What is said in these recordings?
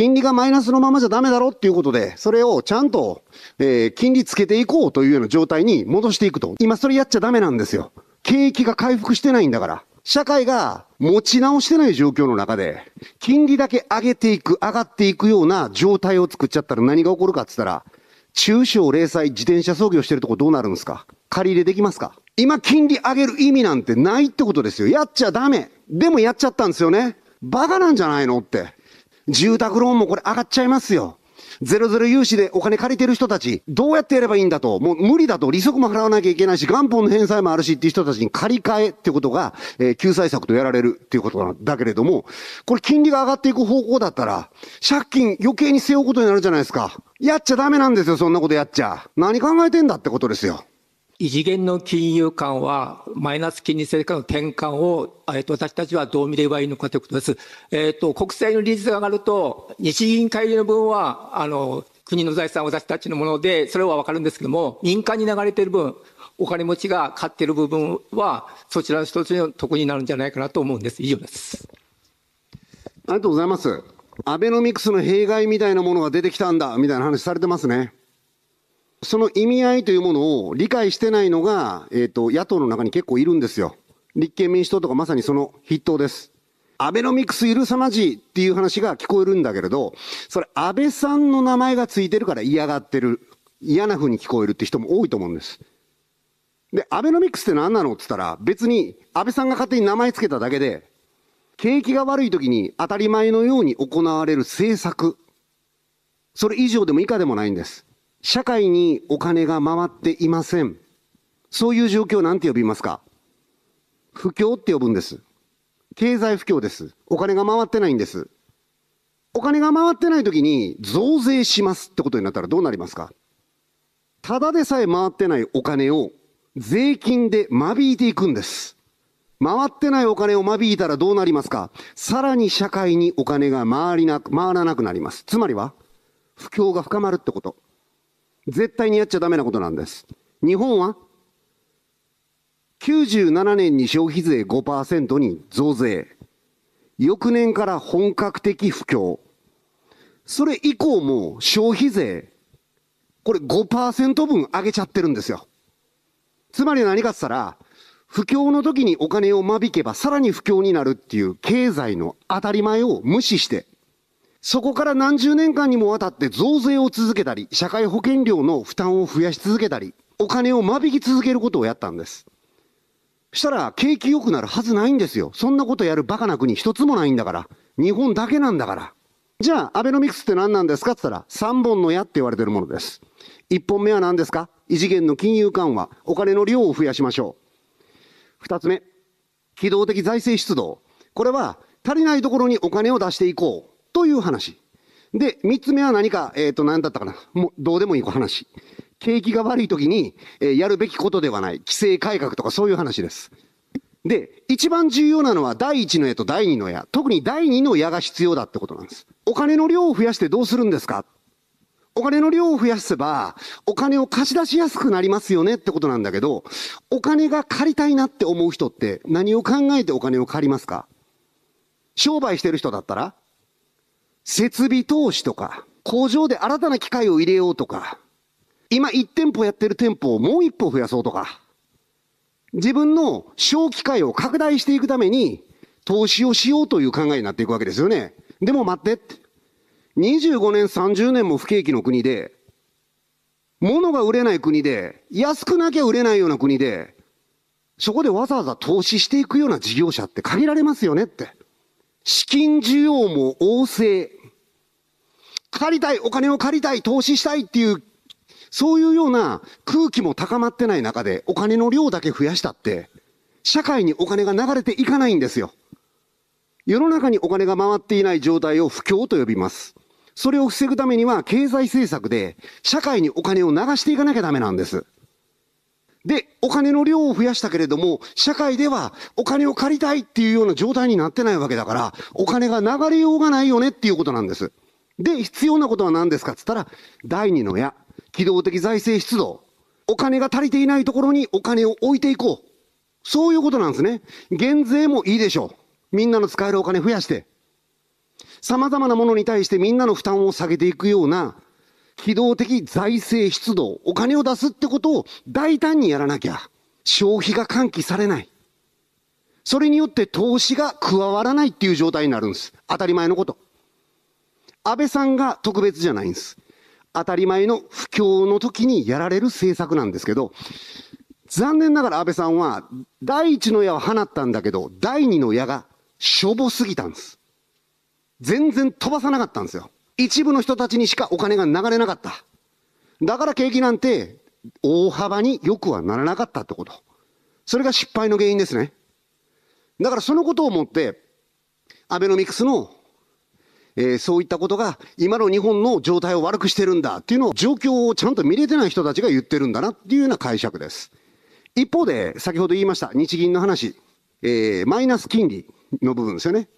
金利がマイナスのままじゃダメだろっていうことで、それをちゃんと、え金利つけていこうというような状態に戻していくと。今それやっちゃダメなんですよ。景気が回復してないんだから。社会が持ち直してない状況の中で、金利だけ上げていく、上がっていくような状態を作っちゃったら何が起こるかって言ったら、中小零細自転車操業してるとこどうなるんですか借り入れできますか今金利上げる意味なんてないってことですよ。やっちゃダメ。でもやっちゃったんですよね。バカなんじゃないのって。住宅ローンもこれ上がっちゃいますよ。ゼロゼロ融資でお金借りてる人たち、どうやってやればいいんだと、もう無理だと、利息も払わなきゃいけないし、元本の返済もあるしっていう人たちに借り換えってことが、えー、救済策とやられるっていうことなんだけれども、これ金利が上がっていく方向だったら、借金余計に背負うことになるじゃないですか。やっちゃダメなんですよ、そんなことやっちゃ。何考えてんだってことですよ。異次元の金融緩和、マイナス金利制かの転換を、えー、と私たちはどう見ればいいのかということです。えーと、国債の利率が上がると、日銀会議の分はあの国の財産、私たちのもので、それは分かるんですけども、民間に流れている分、お金持ちが買っている部分は、そちらの一つの得になるんじゃないかなと思うんです。以上です。ありがとうございます。アベノミクスの弊害みたいなものが出てきたんだみたいな話されてますね。その意味合いというものを理解してないのが、えっ、ー、と、野党の中に結構いるんですよ。立憲民主党とかまさにその筆頭です。アベノミクス許さまじっていう話が聞こえるんだけれど、それ安倍さんの名前がついてるから嫌がってる。嫌な風に聞こえるって人も多いと思うんです。で、アベノミクスって何なのって言ったら、別に安倍さんが勝手に名前つけただけで、景気が悪い時に当たり前のように行われる政策。それ以上でも以下でもないんです。社会にお金が回っていません。そういう状況なんて呼びますか不況って呼ぶんです。経済不況です。お金が回ってないんです。お金が回ってない時に増税しますってことになったらどうなりますかただでさえ回ってないお金を税金で間引いていくんです。回ってないお金を間引いたらどうなりますかさらに社会にお金が回りな、く、回らなくなります。つまりは、不況が深まるってこと。絶対にやっちゃダメなことなんです。日本は97年に消費税5%に増税。翌年から本格的不況。それ以降も消費税、これ5%分上げちゃってるんですよ。つまり何かっつったら、不況の時にお金を間引けばさらに不況になるっていう経済の当たり前を無視して、そこから何十年間にもわたって増税を続けたり、社会保険料の負担を増やし続けたり、お金を間引き続けることをやったんです。したら景気良くなるはずないんですよ。そんなことやるバカな国一つもないんだから。日本だけなんだから。じゃあ、アベノミクスって何なんですかって言ったら、3本の矢って言われてるものです。1本目は何ですか異次元の金融緩和。お金の量を増やしましょう。2つ目、機動的財政出動。これは、足りないところにお金を出していこう。という話。で、3つ目は何か、えっ、ー、と、何だったかな。もう、どうでもいい話。景気が悪い時に、えー、やるべきことではない。規制改革とかそういう話です。で、一番重要なのは第1の矢と第2の矢。特に第2の矢が必要だってことなんです。お金の量を増やしてどうするんですかお金の量を増やせば、お金を貸し出しやすくなりますよねってことなんだけど、お金が借りたいなって思う人って何を考えてお金を借りますか商売してる人だったら設備投資とか、工場で新たな機械を入れようとか、今1店舗やってる店舗をもう一歩増やそうとか、自分の小機械を拡大していくために投資をしようという考えになっていくわけですよね。でも待ってって。25年30年も不景気の国で、物が売れない国で、安くなきゃ売れないような国で、そこでわざわざ投資していくような事業者って限られますよねって。資金需要も旺盛。借りたい、お金を借りたい、投資したいっていう、そういうような空気も高まってない中で、お金の量だけ増やしたって、社会にお金が流れていかないんですよ。世の中にお金が回っていない状態を不況と呼びます。それを防ぐためには経済政策で社会にお金を流していかなきゃダメなんです。で、お金の量を増やしたけれども、社会ではお金を借りたいっていうような状態になってないわけだから、お金が流れようがないよねっていうことなんです。で、必要なことは何ですかっつったら、第二の矢、機動的財政出動。お金が足りていないところにお金を置いていこう。そういうことなんですね。減税もいいでしょう。みんなの使えるお金増やして。様々なものに対してみんなの負担を下げていくような、機動的財政出動、お金を出すってことを大胆にやらなきゃ、消費が喚起されない。それによって投資が加わらないっていう状態になるんです。当たり前のこと。安倍さんが特別じゃないんです。当たり前の不況の時にやられる政策なんですけど、残念ながら安倍さんは、第一の矢は放ったんだけど、第二の矢がしょぼすぎたんです。全然飛ばさなかったんですよ。一部の人たちにしかお金が流れなかった。だから景気なんて大幅に良くはならなかったってこと。それが失敗の原因ですね。だからそのことをもって、アベノミクスのえそういったことが今の日本の状態を悪くしてるんだっていうのを状況をちゃんと見れてない人たちが言ってるんだなっていうような解釈です。一方で、先ほど言いました日銀の話、えー、マイナス金利の部分ですよね。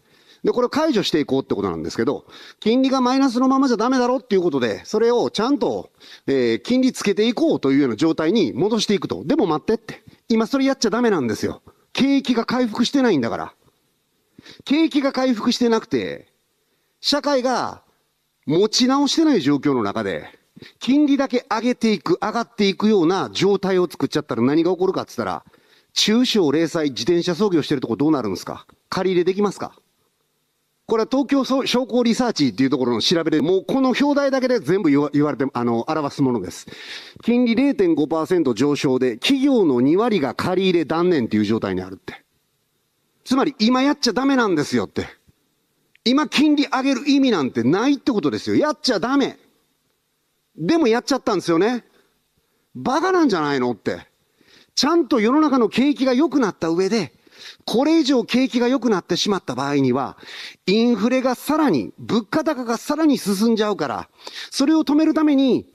で、これを解除していこうってことなんですけど、金利がマイナスのままじゃダメだろっていうことで、それをちゃんと、えー、金利つけていこうというような状態に戻していくと。でも待ってって。今それやっちゃダメなんですよ。景気が回復してないんだから。景気が回復してなくて、社会が持ち直してない状況の中で、金利だけ上げていく、上がっていくような状態を作っちゃったら何が起こるかって言ったら、中小零細自転車操業してるとこどうなるんですか借り入れできますかこれは東京商工リサーチっていうところの調べで、もうこの表題だけで全部言われて、あの、表すものです。金利0.5%上昇で、企業の2割が借り入れ断念っていう状態にあるって。つまり今やっちゃダメなんですよって。今金利上げる意味なんてないってことですよ。やっちゃダメ。でもやっちゃったんですよね。バカなんじゃないのって。ちゃんと世の中の景気が良くなった上で、これ以上景気が良くなってしまった場合には、インフレがさらに、物価高がさらに進んじゃうから、それを止めるために、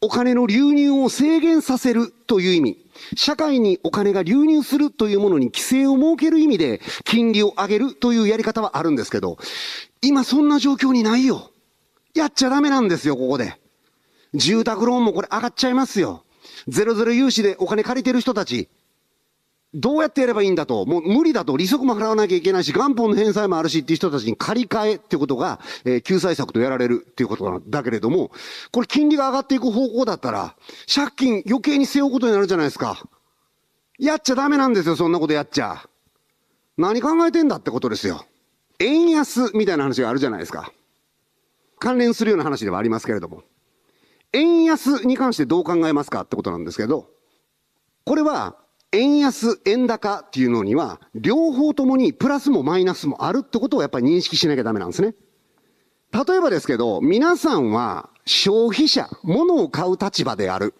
お金の流入を制限させるという意味。社会にお金が流入するというものに規制を設ける意味で、金利を上げるというやり方はあるんですけど、今そんな状況にないよ。やっちゃダメなんですよ、ここで。住宅ローンもこれ上がっちゃいますよ。ゼロゼロ融資でお金借りてる人たち、どうやってやればいいんだと、もう無理だと、利息も払わなきゃいけないし、元本の返済もあるしっていう人たちに借り換えってことが、えー、救済策とやられるっていうことなんだけれども、これ金利が上がっていく方向だったら、借金余計に背負うことになるじゃないですか。やっちゃダメなんですよ、そんなことやっちゃ。何考えてんだってことですよ。円安みたいな話があるじゃないですか。関連するような話ではありますけれども。円安に関してどう考えますかってことなんですけど、これは円安、円高っていうのには、両方ともにプラスもマイナスもあるってことをやっぱり認識しなきゃダメなんですね。例えばですけど、皆さんは消費者、物を買う立場である。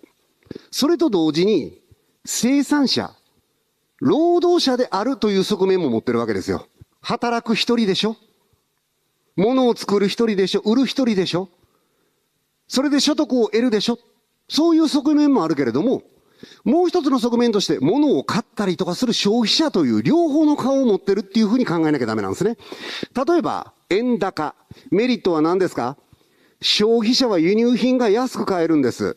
それと同時に、生産者、労働者であるという側面も持ってるわけですよ。働く一人でしょ物を作る一人でしょ売る一人でしょそれで所得を得るでしょそういう側面もあるけれども、もう一つの側面として、物を買ったりとかする消費者という両方の顔を持ってるっていうふうに考えなきゃダメなんですね。例えば、円高。メリットは何ですか消費者は輸入品が安く買えるんです。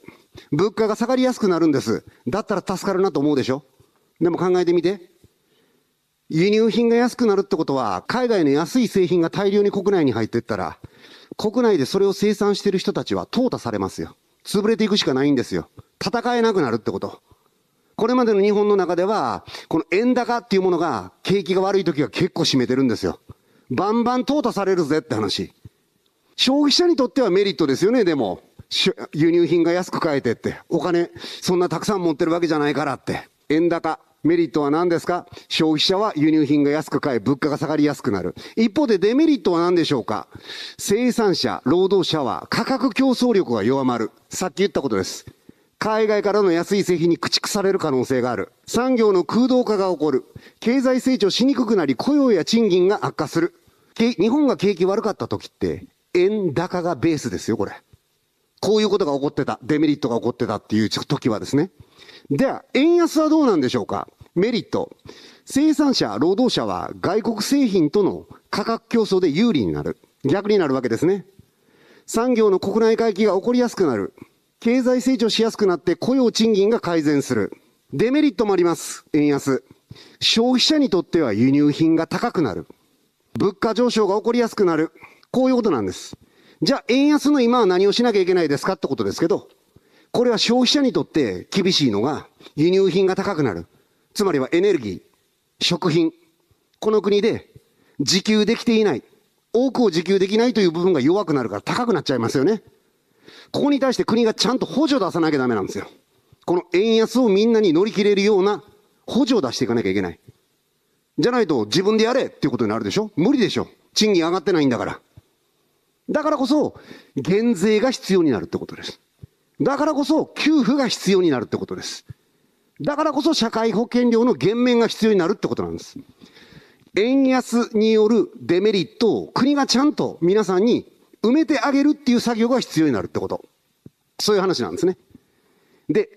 物価が下がりやすくなるんです。だったら助かるなと思うでしょでも考えてみて。輸入品が安くなるってことは、海外の安い製品が大量に国内に入ってったら、国内でそれを生産してる人たちは淘汰されますよ。潰れていくしかないんですよ。戦えなくなるってこと。これまでの日本の中では、この円高っていうものが、景気が悪い時は結構占めてるんですよ。バンバン淘汰されるぜって話。消費者にとってはメリットですよね、でも。輸入品が安く買えてって。お金、そんなたくさん持ってるわけじゃないからって。円高。メリットは何ですか消費者は輸入品が安く買え、物価が下がりやすくなる。一方でデメリットは何でしょうか生産者、労働者は価格競争力が弱まる。さっき言ったことです。海外からの安い製品に駆逐される可能性がある。産業の空洞化が起こる。経済成長しにくくなり、雇用や賃金が悪化する。日本が景気悪かった時って、円高がベースですよ、これ。こういうことが起こってた。デメリットが起こってたっていう時はですね。では、円安はどうなんでしょうかメリット。生産者、労働者は外国製品との価格競争で有利になる。逆になるわけですね。産業の国内回帰が起こりやすくなる。経済成長しやすくなって雇用賃金が改善する。デメリットもあります。円安。消費者にとっては輸入品が高くなる。物価上昇が起こりやすくなる。こういうことなんです。じゃあ、円安の今は何をしなきゃいけないですかってことですけど、これは消費者にとって厳しいのが、輸入品が高くなる。つまりはエネルギー、食品。この国で自給できていない。多くを自給できないという部分が弱くなるから高くなっちゃいますよね。ここに対して国がちゃんと補助出さなきゃダメなんですよ。この円安をみんなに乗り切れるような補助を出していかなきゃいけない。じゃないと自分でやれっていうことになるでしょ無理でしょ賃金上がってないんだから。だからこそ、減税が必要になるってことです。だからこそ、給付が必要になるってことです。だからこそ、社会保険料の減免が必要になるってことなんです。円安によるデメリットを国がちゃんと皆さんに埋めてあげるっていう作業が必要になるってこと。そういう話なんですね。で、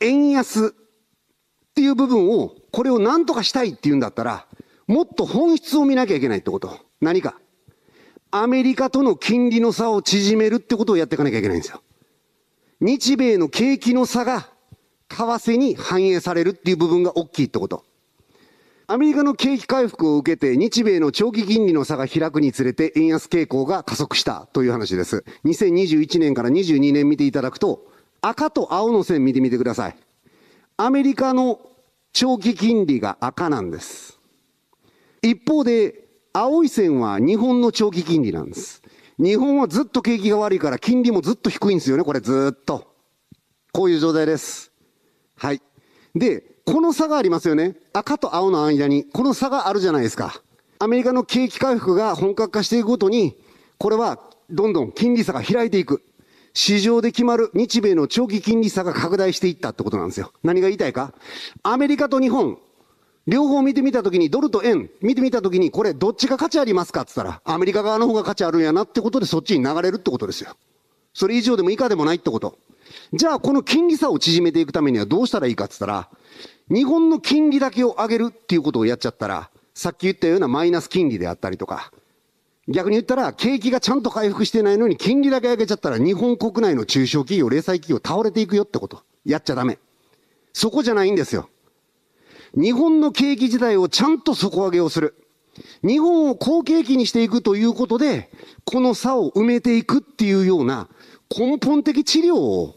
円安っていう部分を、これを何とかしたいっていうんだったら、もっと本質を見なきゃいけないってこと。何か。アメリカとの金利の差を縮めるってことをやっていかなきゃいけないんですよ。日米の景気の差が、為替に反映されるっていう部分が大きいってこと。アメリカの景気回復を受けて日米の長期金利の差が開くにつれて円安傾向が加速したという話です。2021年から22年見ていただくと赤と青の線見てみてください。アメリカの長期金利が赤なんです。一方で青い線は日本の長期金利なんです。日本はずっと景気が悪いから金利もずっと低いんですよね、これずっと。こういう状態です。はい。で、この差がありますよね。赤と青の間に、この差があるじゃないですか。アメリカの景気回復が本格化していくごとに、これはどんどん金利差が開いていく。市場で決まる日米の長期金利差が拡大していったってことなんですよ。何が言いたいかアメリカと日本、両方見てみたときに、ドルと円見てみたときに、これどっちが価値ありますかって言ったら、アメリカ側の方が価値あるんやなってことでそっちに流れるってことですよ。それ以上でも以下でもないってこと。じゃあこの金利差を縮めていくためにはどうしたらいいかって言ったら、日本の金利だけを上げるっていうことをやっちゃったら、さっき言ったようなマイナス金利であったりとか、逆に言ったら、景気がちゃんと回復してないのに金利だけ上げちゃったら、日本国内の中小企業、零細企業倒れていくよってこと。やっちゃだめ、そこじゃないんですよ。日本の景気自体をちゃんと底上げをする。日本を好景気にしていくということで、この差を埋めていくっていうような根本的治療を、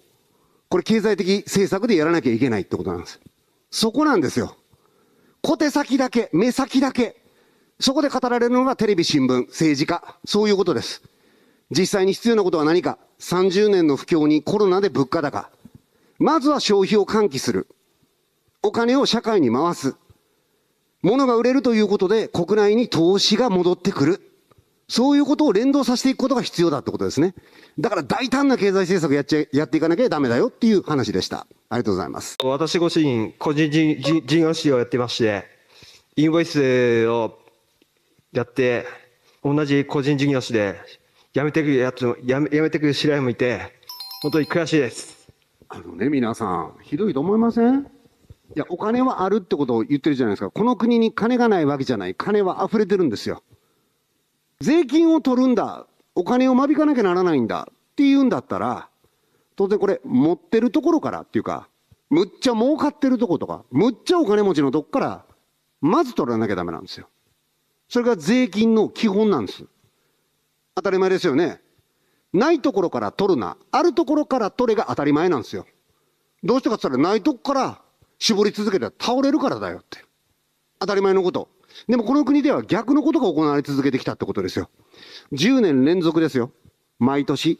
これ経済的政策でやらなきゃいけないってことなんです。そこなんですよ。小手先だけ、目先だけ。そこで語られるのがテレビ、新聞、政治家。そういうことです。実際に必要なことは何か。30年の不況にコロナで物価高。まずは消費を喚起する。お金を社会に回す。物が売れるということで国内に投資が戻ってくる。そういうことを連動させていくことが必要だってことですね。だから大胆な経済政策やっちゃやっていかなきゃダメだよっていう話でした。ありがとうございます。私ご主人、個人事業主をやってまして、インボイスをやって、同じ個人事業主で、やめてくやつも、やめやめてく白井もいて、本当に悔しいです。あのね、皆さん、ひどいと思いませんいや、お金はあるってことを言ってるじゃないですか。この国に金がないわけじゃない。金は溢れてるんですよ。税金を取るんだ、お金を間引かなきゃならないんだっていうんだったら、当然これ、持ってるところからっていうか、むっちゃ儲かってるとことか、むっちゃお金持ちのとこから、まず取らなきゃダメなんですよ。それが税金の基本なんです。当たり前ですよね。ないところから取るな、あるところから取れが当たり前なんですよ。どうしてかって言ったら、ないとこから絞り続けて倒れるからだよって。当たり前のこと。でもこの国では逆のことが行われ続けてきたってことですよ。10年連続ですよ。毎年、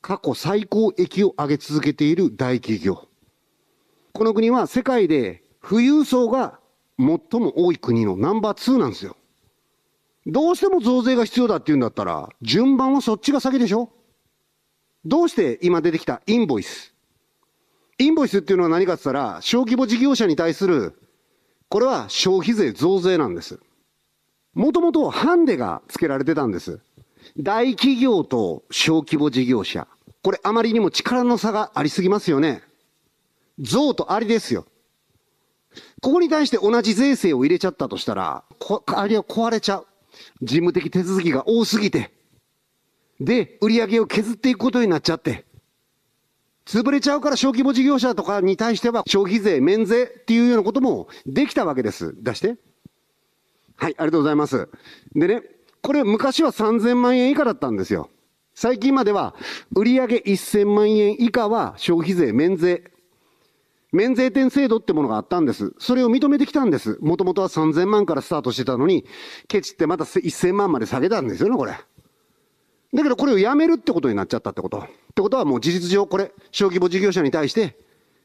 過去最高益を上げ続けている大企業。この国は世界で富裕層が最も多い国のナンバー2なんですよ。どうしても増税が必要だって言うんだったら、順番はそっちが先でしょどうして今出てきたインボイスインボイスっていうのは何かって言ったら、小規模事業者に対するこれは消費税増税なんです。もともとハンデがつけられてたんです。大企業と小規模事業者。これあまりにも力の差がありすぎますよね。増とありですよ。ここに対して同じ税制を入れちゃったとしたら、こあれは壊れちゃう。事務的手続きが多すぎて。で、売り上げを削っていくことになっちゃって。潰れちゃうから小規模事業者とかに対しては消費税、免税っていうようなこともできたわけです。出して。はい、ありがとうございます。でね、これ昔は3000万円以下だったんですよ。最近までは売上1000万円以下は消費税免税。免税店制度ってものがあったんです。それを認めてきたんです。もともとは3000万からスタートしてたのに、ケチってまた1000万まで下げたんですよね、これ。だけどこれをやめるってことになっちゃったってこと。ってことはもう事実上これ、小規模事業者に対して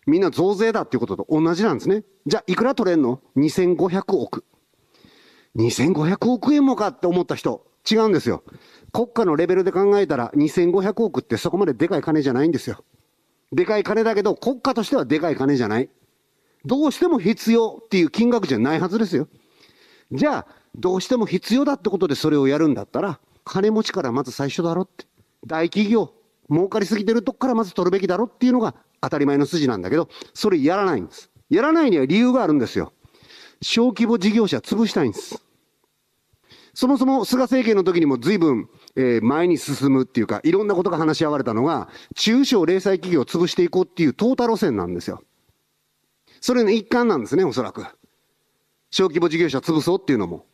みんな増税だっていうことと同じなんですね。じゃあいくら取れんの ?2500 億。2500億円もかって思った人、違うんですよ。国家のレベルで考えたら2500億ってそこまででかい金じゃないんですよ。でかい金だけど国家としてはでかい金じゃない。どうしても必要っていう金額じゃないはずですよ。じゃあ、どうしても必要だってことでそれをやるんだったら、金持ちからまず最初だろって。大企業、儲かりすぎてるとこからまず取るべきだろっていうのが当たり前の筋なんだけど、それやらないんです。やらないには理由があるんですよ。小規模事業者潰したいんです。そもそも菅政権の時にも随分、えー、前に進むっていうか、いろんなことが話し合われたのが、中小零細企業を潰していこうっていう淘汰路線なんですよ。それの一環なんですね、おそらく。小規模事業者潰そうっていうのも。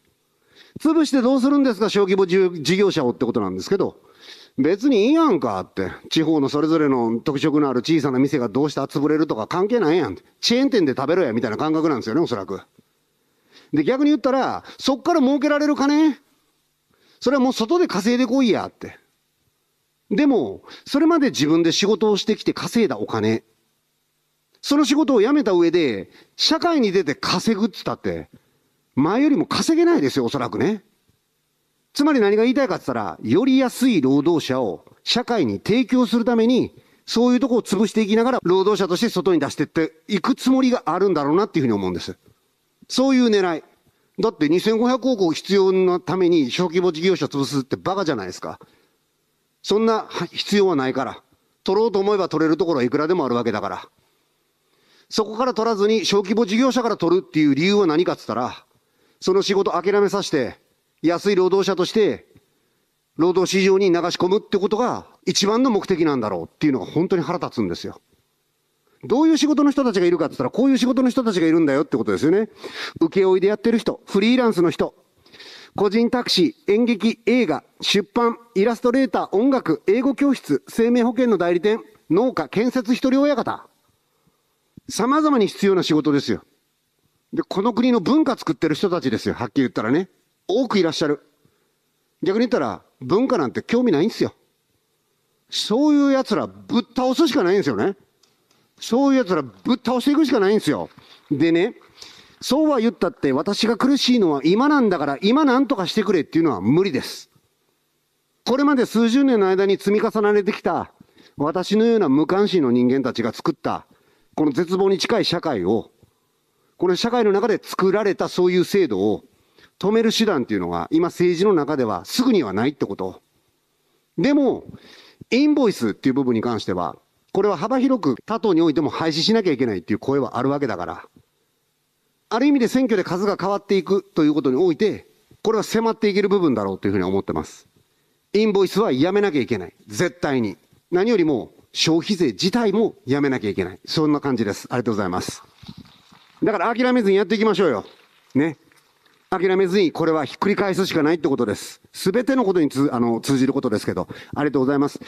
潰してどうするんですか、小規模事業者をってことなんですけど、別にいいやんかって、地方のそれぞれの特色のある小さな店がどうした潰れるとか関係ないやんチェーン店で食べろやみたいな感覚なんですよね、おそらく。で、逆に言ったら、そっから儲けられる金、それはもう外で稼いでこいやって。でも、それまで自分で仕事をしてきて稼いだお金、その仕事を辞めた上で、社会に出て稼ぐっつったって、前よりも稼げないですよ、おそらくね。つまり何が言いたいかって言ったら、より安い労働者を社会に提供するために、そういうとこを潰していきながら、労働者として外に出してっていくつもりがあるんだろうなっていうふうに思うんです。そういう狙い。だって2500億を必要なために小規模事業者潰すってバカじゃないですか。そんな必要はないから。取ろうと思えば取れるところはいくらでもあるわけだから。そこから取らずに小規模事業者から取るっていう理由は何かっつったら、その仕事諦めさせて、安い労働者として、労働市場に流し込むってことが一番の目的なんだろうっていうのが本当に腹立つんですよ。どういう仕事の人たちがいるかって言ったら、こういう仕事の人たちがいるんだよってことですよね。請負でやってる人、フリーランスの人、個人タクシー、演劇、映画、出版、イラストレーター、音楽、英語教室、生命保険の代理店、農家、建設一人親方。様々に必要な仕事ですよ。で、この国の文化作ってる人たちですよ。はっきり言ったらね。多くいらっしゃる。逆に言ったら、文化なんて興味ないんですよ。そういう奴らぶっ倒すしかないんですよね。そういう奴らぶっ倒していくしかないんですよ。でね、そうは言ったって私が苦しいのは今なんだから今なんとかしてくれっていうのは無理です。これまで数十年の間に積み重ねてきた私のような無関心の人間たちが作ったこの絶望に近い社会をこれ社会の中で作られたそういう制度を止める手段っていうのが今政治の中ではすぐにはないってこと。でも、インボイスっていう部分に関しては、これは幅広く他党においても廃止しなきゃいけないっていう声はあるわけだから、ある意味で選挙で数が変わっていくということにおいて、これは迫っていける部分だろうというふうに思ってます。インボイスはやめなきゃいけない。絶対に。何よりも消費税自体もやめなきゃいけない。そんな感じです。ありがとうございます。だから諦めずにやっていきましょうよ。ね。諦めずにこれはひっくり返すしかないってことです。すべてのことにあの通じることですけど。ありがとうございます。